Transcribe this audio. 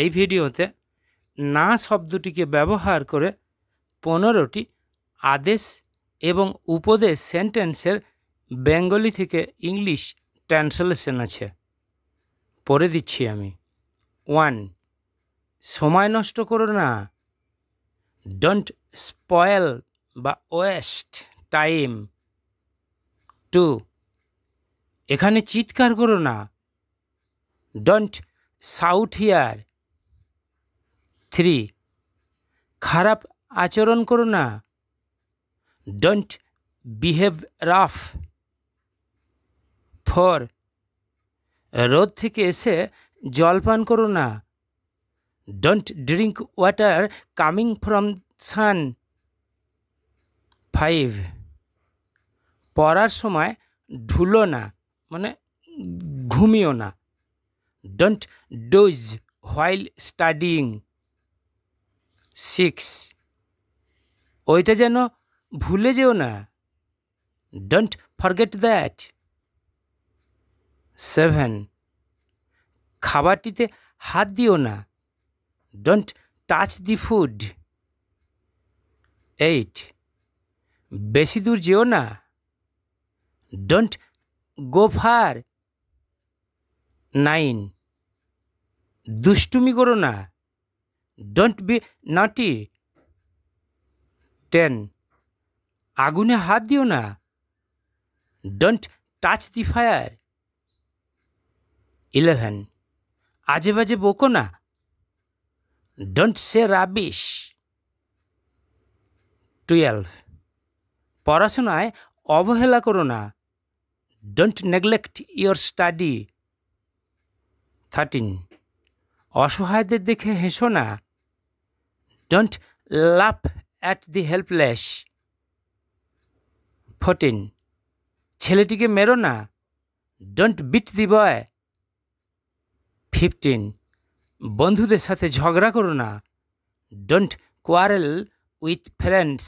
এই ভিডিওতে না শব্দটিকে ব্যবহার করে পনেরোটি আদেশ এবং উপদেশ সেন্টেন্সের বেঙ্গলি থেকে ইংলিশ ট্রান্সলেশন আছে পড়ে দিচ্ছি আমি ওয়ান সময় নষ্ট করো না ডোন্ট স্পয়েল বা ওয়েস্ট টাইম টু এখানে চিৎকার করো না ডোন্ট সাউথ হিয়ার থ্রি খারাপ আচরণ করো না ডোন্ট বিহেভ রাফ ফর রোদ থেকে এসে জল পান করো না don't drink water coming from sun five পড়ার সময় ঢুলো না মানে ঘুমিও না don't doze while studying six ওইটা যেন ভুলে যেও না ডোন্ট ফরগেট দ্যাট সেভেন খাবারটিতে হাত দিও না don't touch the food eight বেশি দূর যেও না ডোন্ট গো ফার নাইন দুষ্টুমি করো না ডোন্ট বি নাটি টেন আগুনে হাত দিও না don't touch the fire eleven আজে বাজে বোকো না ডোন্ট সে রাবিশ টুয়েলভ পড়াশোনায় অবহেলা করো না don't neglect your study thirteen অসহায়দের দেখে হেসো না Don't laugh at the helpless fourteen ছেলেটিকে মেরো না don't beat the boy fifteen বন্ধুদের সাথে ঝগড়া করো না ডোন্ট কোয়ারেল উইথ ফ্রেন্ডস